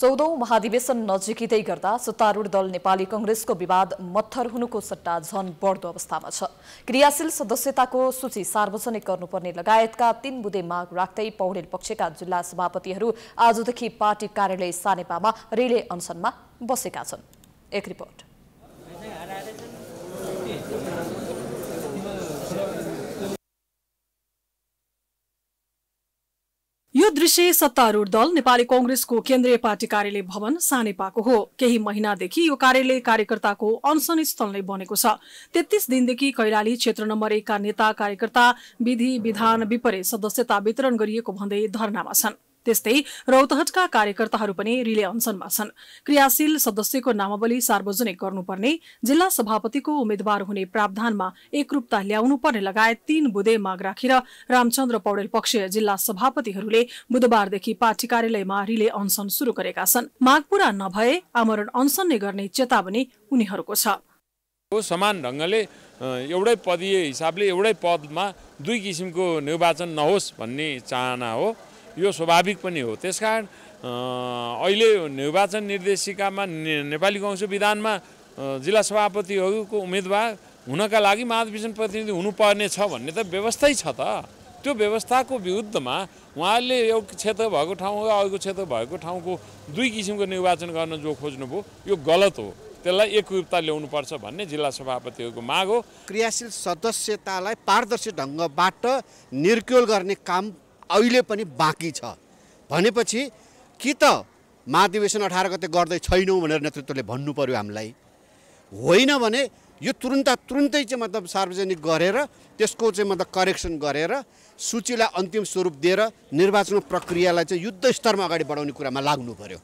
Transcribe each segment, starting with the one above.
चौधौं महाधिवेशन नजिकिँदै गर्दा सत्तारूढ दल नेपाली कंग्रेसको विवाद मत्थर हुनुको सट्टा झन बढ्दो अवस्थामा छ क्रियाशील सदस्यताको सूची सार्वजनिक गर्नुपर्ने लगायतका तीन बुधे माग राख्दै पौडेल पक्षका जिल्ला सभापतिहरू आजदेखि पार्टी कार्यालय सानेपामा रेले अनसनमा बसेका छन् एक रिपोर्ट यो दृश्य सत्तारूढ़ दल नेपाली कंग्रेसको केन्द्रीय पार्टी कार्यालय भवन सानेपाको हो केही महिनादेखि यो कार्यालय कार्यकर्ताको अनसन स्थल नै बनेको छ तेत्तीस दिनदेखि कैलाली क्षेत्र नम्बर एकका नेता कार्यकर्ता विधि विधान विपरीत सदस्यता वितरण गरिएको भन्दै धरनामा छन् त्यस्तै रौतहटका कार्यकर्ताहरू पनि रिले अनसनमा छन् क्रियाशील सदस्यको नामावली सार्वजनिक गर्नुपर्ने जिल्ला सभापतिको उम्मेद्वार हुने प्रावधानमा एकरूपता ल्याउनुपर्ने लगायत तीन बुधे माग राखेर रामचन्द्र पौडेल पक्षीय जिल्ला सभापतिहरूले बुधबारदेखि पार्टी कार्यालयमा रिले अनसन शुरू गरेका छन् माग पूरा नभए आमरण अनसन नै गर्ने चेतावनी उनीहरूको छ समान ढङ्गले एउटै पदीय हिसाबले एउटै पदमा दुई किसिमको निर्वाचन नहोस् भन्ने चाहना हो यो स्वाभाविक पनि हो त्यसकारण अहिले निर्वाचन निर्देशिकामा नेपाली कङ्ग्रेस विधानमा जिल्ला सभापतिहरूको उम्मेदवार हुनका लागि महाधिवेशन प्रतिनिधि हुनुपर्ने छ भन्ने त व्यवस्थै छ त त्यो व्यवस्थाको विरुद्धमा उहाँले एउटा क्षेत्र भएको ठाउँ र अर्को क्षेत्र भएको ठाउँको दुई किसिमको निर्वाचन गर्न जो खोज्नुभयो यो गलत हो त्यसलाई एकरूपता ल्याउनुपर्छ भन्ने जिल्ला सभापतिहरूको माग हो क्रियाशील सदस्यतालाई पारदर्शी ढङ्गबाट निर्क्योल गर्ने काम अहिले पनि बाँकी छ भनेपछि कि त महाधिवेशन अठार गते गर्दै छैनौँ भनेर नेतृत्वले भन्नु पऱ्यो हामीलाई होइन भने यो तुरुन्त तुरुन्तै चाहिँ मतलब सार्वजनिक गरेर त्यसको चाहिँ मतलब करेक्सन गरेर सूचीलाई अन्तिम स्वरूप दिएर निर्वाचन प्रक्रियालाई चाहिँ युद्ध स्तरमा अगाडि बढाउने कुरामा लाग्नु पऱ्यो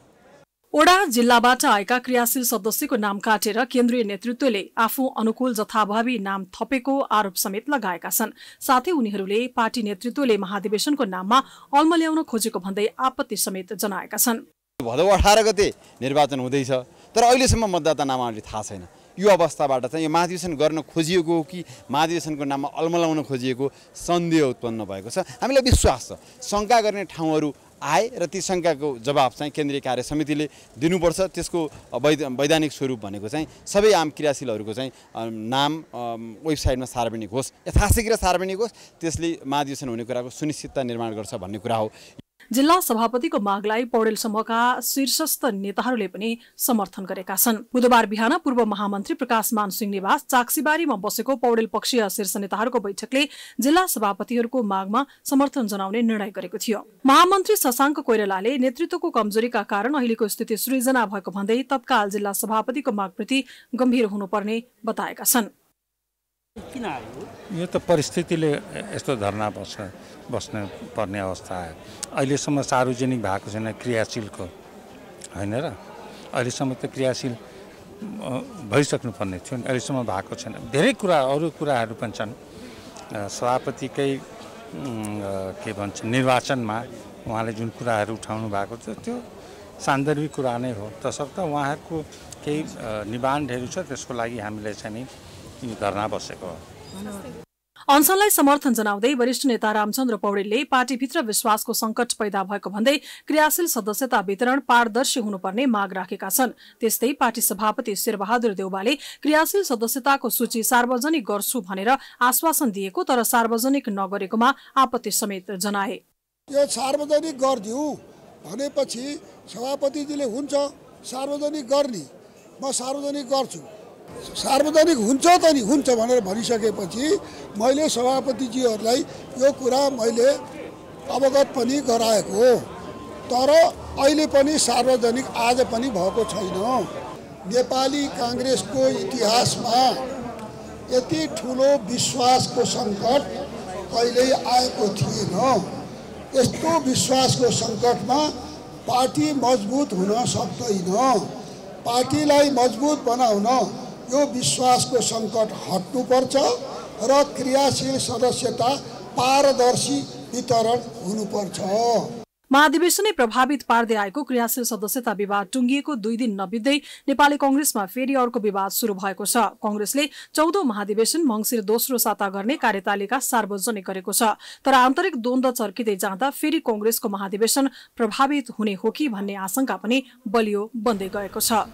ओडा जिल्लाबाट आएका क्रियाशील सदस्यको नाम काटेर केन्द्रीय नेतृत्वले आफू अनुकूल जथाभावी नाम थपेको आरोप समेत लगाएका छन् साथै उनीहरूले पार्टी नेतृत्वले महाधिवेशनको नाममा अल्म ल्याउन खोजेको भन्दै आपत्ति समेत जनाएका छन् भदौ अठार गते निर्वाचन हुँदैछ तर अहिलेसम्म मतदाता नामावली थाहा छैन यो अवस्थाबाट चाहिँ यो महाधिवेशन गर्न खोजिएको हो कि महाधिवेशनको नाममा अल्मलाउन खोजिएको सन्देह उत्पन्न भएको छ हामीलाई विश्वास छ शङ्का गर्ने ठाउँहरू आए र ती शङ्काको जवाब चाहिँ केन्द्रीय कार्य समितिले दिनुपर्छ त्यसको वैध वैधानिक स्वरूप भनेको चाहिँ सबै आम क्रियाशीलहरूको चाहिँ नाम वेबसाइटमा सार्वजनिक होस् यथाशीघ्र सार्वजनिक होस् त्यसले महाधिवेशन हुने कुराको सुनिश्चितता निर्माण गर्छ भन्ने कुरा हो जिल्ला सभापतिको मागलाई पौडेल समूहका शीर्षस्थ नेताहरूले पनि समर्थन गरेका छन् बुधबार बिहान पूर्व महामन्त्री प्रकाश मान सिंह निवास चाक्सीबारीमा बसेको पौडेल पक्षीय शीर्ष नेताहरूको बैठकले जिल्ला सभापतिहरूको मागमा समर्थन जनाउने निर्णय गरेको थियो महामन्त्री शशाङ्क कोइरालाले नेतृत्वको कमजोरीका कारण अहिलेको स्थिति सृजना भएको भन्दै तत्काल जिल्ला सभापतिको मागप्रति गम्भीर हुनुपर्ने बताएका छन् किन आयो यो त परिस्थितिले यस्तो धर्ना बस्न बस्न पर्ने अवस्था आयो अहिलेसम्म सार्वजनिक भएको छैन क्रियाशीलको होइन र अहिलेसम्म त क्रियाशील भइसक्नु भइसक्नुपर्ने थियो नि अहिलेसम्म भएको छैन धेरै कुरा अरू कुराहरू पनि छन् सभापतिकै के भन्छ निर्वाचनमा उहाँले जुन कुराहरू उठाउनु भएको छ त्यो सान्दर्भिक कुरा नै हो तसर्थ उहाँहरूको केही निबन्धहरू छ त्यसको लागि हामीले चाहिँ नि धरना बसेको अनसनलाई समर्थन जनाउँदै वरिष्ठ नेता रामचन्द्र पौडेलले पार्टीभित्र विश्वासको संकट पैदा भएको भन्दै क्रियाशील सदस्यता वितरण पारदर्शी हुनुपर्ने माग राखेका छन् त्यस्तै पार्टी सभापति शेरबहादुर देउवाले क्रियाशील सदस्यताको सूची सार्वजनिक गर्छु भनेर आश्वासन दिएको तर सार्वजनिक नगरेकोमा आपत्ति समेत जनाए यो सार्वजनिक भनेपछि सभापतिजीले हुन्छ सार्वजनिक गर्ने म सार्वजनिक गर्छु सार्वजनिक हुन्छ त नि हुन्छ भनेर भनिसकेपछि मैले सभापतिजीहरूलाई यो कुरा मैले अवगत पनि गराएको हो तर अहिले पनि सार्वजनिक आज पनि भएको छैन नेपाली काङ्ग्रेसको इतिहासमा यति ठुलो विश्वासको सङ्कट कहिल्यै आएको थिएन यस्तो विश्वासको सङ्कटमा पार्टी मजबुत हुन सक्दैन पार्टीलाई मजबुत बनाउन यो विश्वासको सङ्कट हट्नुपर्छ र क्रियाशील सदस्यता पारदर्शी वितरण हुनुपर्छ महाधिवेशनै प्रभावित पार्दै आएको क्रियाशील सदस्यता विवाद टुङ्गिएको दुई दिन नबित्दै नेपाली कंग्रेसमा फेरि अर्को विवाद सुरु भएको छ कंग्रेसले चौधौं महाधिवेशन मंगिर दोस्रो साता गर्ने कार्यतालिका सार्वजनिक गरेको छ तर आन्तरिक द्वन्द चर्किँदै जाँदा फेरि कंग्रेसको महाधिवेशन प्रभावित हुने हो कि भन्ने आशंका पनि बलियो बन्दै गएको छ